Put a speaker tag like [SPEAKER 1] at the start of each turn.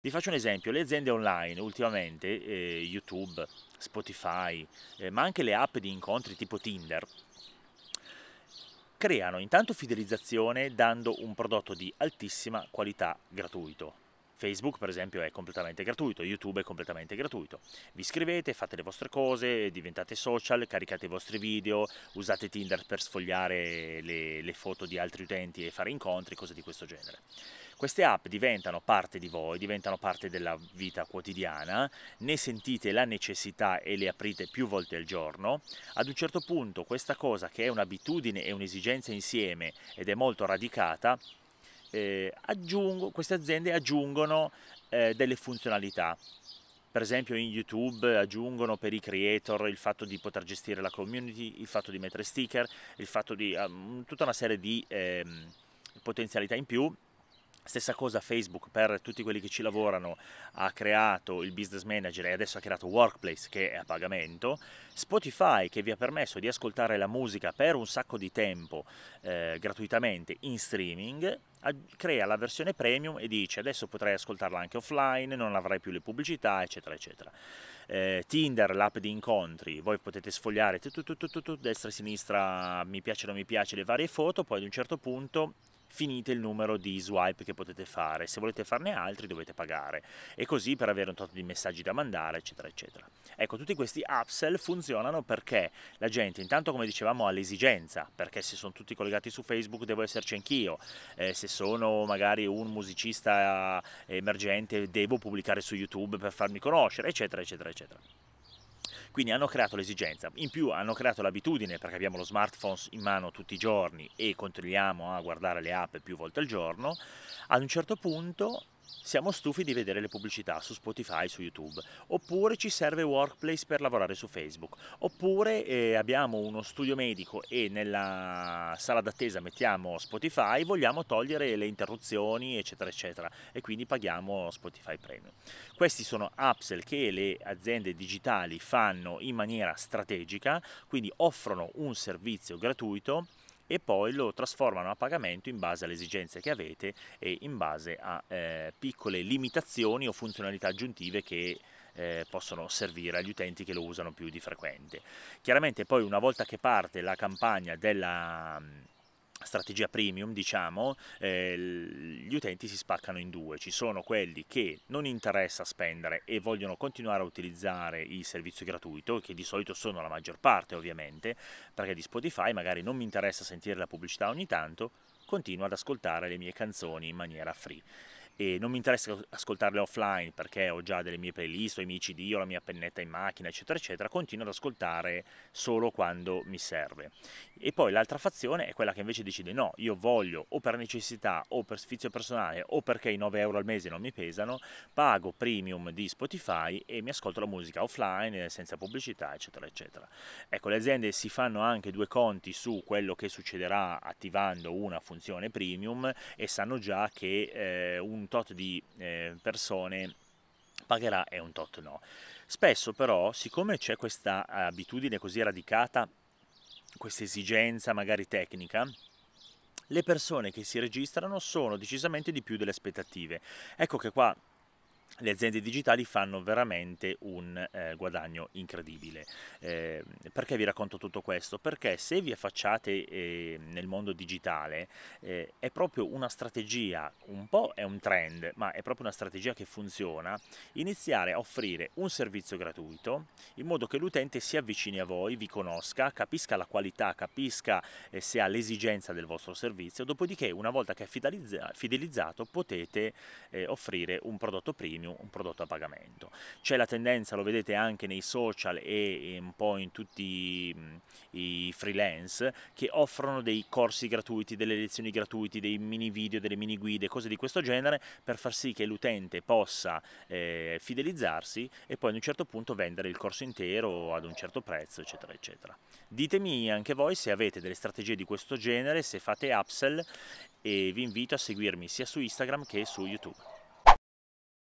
[SPEAKER 1] Vi faccio un esempio, le aziende online ultimamente, eh, YouTube, Spotify, eh, ma anche le app di incontri tipo Tinder, creano intanto fidelizzazione dando un prodotto di altissima qualità gratuito, Facebook per esempio è completamente gratuito, YouTube è completamente gratuito. Vi iscrivete, fate le vostre cose, diventate social, caricate i vostri video, usate Tinder per sfogliare le, le foto di altri utenti e fare incontri, cose di questo genere. Queste app diventano parte di voi, diventano parte della vita quotidiana, ne sentite la necessità e le aprite più volte al giorno. Ad un certo punto questa cosa che è un'abitudine e un'esigenza insieme ed è molto radicata eh, aggiungo, queste aziende aggiungono eh, delle funzionalità. Per esempio in YouTube aggiungono per i creator il fatto di poter gestire la community, il fatto di mettere sticker, il fatto di um, tutta una serie di eh, potenzialità in più Stessa cosa Facebook per tutti quelli che ci lavorano ha creato il business manager e adesso ha creato Workplace che è a pagamento, Spotify che vi ha permesso di ascoltare la musica per un sacco di tempo eh, gratuitamente in streaming, crea la versione premium e dice adesso potrai ascoltarla anche offline, non avrai più le pubblicità eccetera eccetera. Eh, Tinder, l'app di incontri, voi potete sfogliare tu, tu, tu, destra e sinistra, mi piace o non mi piace le varie foto, poi ad un certo punto finite il numero di swipe che potete fare, se volete farne altri dovete pagare e così per avere un tot di messaggi da mandare eccetera eccetera. Ecco tutti questi upsell funzionano perché la gente intanto come dicevamo ha l'esigenza, perché se sono tutti collegati su Facebook devo esserci anch'io, eh, se sono magari un musicista eh, emergente devo pubblicare su YouTube per farmi conoscere eccetera eccetera eccetera quindi hanno creato l'esigenza, in più hanno creato l'abitudine perché abbiamo lo smartphone in mano tutti i giorni e continuiamo a guardare le app più volte al giorno, ad un certo punto siamo stufi di vedere le pubblicità su Spotify, su YouTube, oppure ci serve Workplace per lavorare su Facebook, oppure eh, abbiamo uno studio medico e nella sala d'attesa mettiamo Spotify, vogliamo togliere le interruzioni, eccetera, eccetera, e quindi paghiamo Spotify Premium. Questi sono upsell che le aziende digitali fanno in maniera strategica, quindi offrono un servizio gratuito e poi lo trasformano a pagamento in base alle esigenze che avete e in base a eh, piccole limitazioni o funzionalità aggiuntive che eh, possono servire agli utenti che lo usano più di frequente. Chiaramente poi una volta che parte la campagna della strategia premium, diciamo, eh, gli utenti si spaccano in due. Ci sono quelli che non interessa spendere e vogliono continuare a utilizzare il servizio gratuito, che di solito sono la maggior parte ovviamente, perché di Spotify magari non mi interessa sentire la pubblicità ogni tanto, continuo ad ascoltare le mie canzoni in maniera free e non mi interessa ascoltarle offline perché ho già delle mie playlist, ho i miei CD, ho la mia pennetta in macchina, eccetera, eccetera, continuo ad ascoltare solo quando mi serve. E poi l'altra fazione è quella che invece decide no, io voglio o per necessità o per sfizio personale o perché i 9 euro al mese non mi pesano, pago premium di Spotify e mi ascolto la musica offline, senza pubblicità, eccetera, eccetera. Ecco, le aziende si fanno anche due conti su quello che succederà attivando una funzione premium e sanno già che eh, un tot di eh, persone pagherà e un tot no. Spesso però, siccome c'è questa abitudine così radicata, questa esigenza magari tecnica, le persone che si registrano sono decisamente di più delle aspettative. Ecco che qua le aziende digitali fanno veramente un eh, guadagno incredibile. Eh, perché vi racconto tutto questo? Perché se vi affacciate eh, nel mondo digitale eh, è proprio una strategia, un po' è un trend, ma è proprio una strategia che funziona, iniziare a offrire un servizio gratuito in modo che l'utente si avvicini a voi, vi conosca, capisca la qualità, capisca eh, se ha l'esigenza del vostro servizio, dopodiché una volta che è fidelizzato potete eh, offrire un prodotto prima continu un prodotto a pagamento. C'è la tendenza, lo vedete anche nei social e un po' in tutti i freelance, che offrono dei corsi gratuiti, delle lezioni gratuite, dei mini video, delle mini guide, cose di questo genere per far sì che l'utente possa eh, fidelizzarsi e poi ad un certo punto vendere il corso intero ad un certo prezzo, eccetera, eccetera. Ditemi anche voi se avete delle strategie di questo genere, se fate upsell e vi invito a seguirmi sia su Instagram che su YouTube.